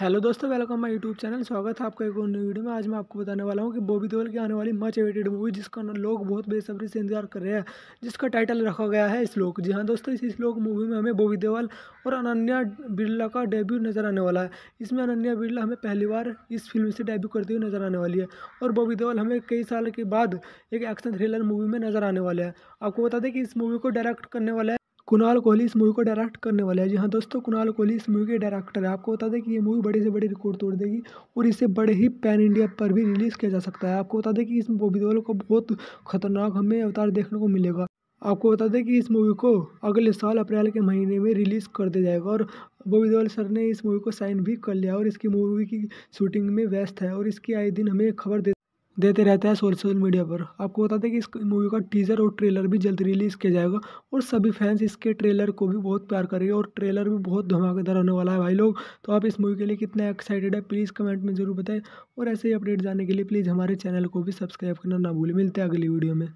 hello दोस्तों welcome my YouTube channel स्वागत है आपका एक और न्यू वीडियो में आज मैं आपको बताने वाला हूँ कि बॉबी देवल की आने वाली मच एवेटेड मूवी जिसका लोग बहुत बेसब्री से इंतजार कर रहे हैं जिसका टाइटल रखा गया है श्लोक जी हाँ दोस्तों इस श्लोक मूवी में हमें बॉबी देवल और अनन्या बिरला का डेब्यू नजर आने वाला है इसमें अनन्या बिरला हमें पहली बार इस फिल्म से डेब्यू करती हुई नजर आने वाली है और बॉबी देवल हमें कई साल के बाद एक एक्शन थ्रिलर मूवी में नजर आने वाले है आपको बता दें कि इस मूवी को डायरेक्ट करने वाला है कुणाल कोहली इस मूवी को डायरेक्ट करने वाले हैं जी हाँ दोस्तों कुणाल कोहली इस मूवी के डायरेक्टर है आपको बता दें कि ये मूवी बड़े से बड़े रिकॉर्ड तोड़ देगी और इसे बड़े ही पैन इंडिया पर भी रिलीज़ किया जा सकता है आपको बता दें कि इस बॉबी देओल को बहुत खतरनाक हमें अवतार देखने को मिलेगा आपको बता दें कि इस मूवी को अगले साल अप्रैल के महीने में रिलीज़ कर दिया जाएगा और बॉबी देवल सर ने इस मूवी को साइन भी कर लिया और इसकी मूवी की शूटिंग में व्यस्त है और इसकी आए दिन हमें खबर दे देते रहता है सोशल मीडिया पर आपको बता दें कि इस मूवी का टीज़र और ट्रेलर भी जल्द रिलीज़ किया जाएगा और सभी फैंस इसके ट्रेलर को भी बहुत प्यार करेंगे और ट्रेलर भी बहुत धमाकेदार होने वाला है भाई लोग तो आप इस मूवी के लिए कितना एक्साइटेड है प्लीज़ कमेंट में ज़रूर बताएं और ऐसे ही अपडेट जानने के लिए प्लीज़ हमारे चैनल को भी सब्सक्राइब करना ना भूलें मिलते हैं अगली वीडियो में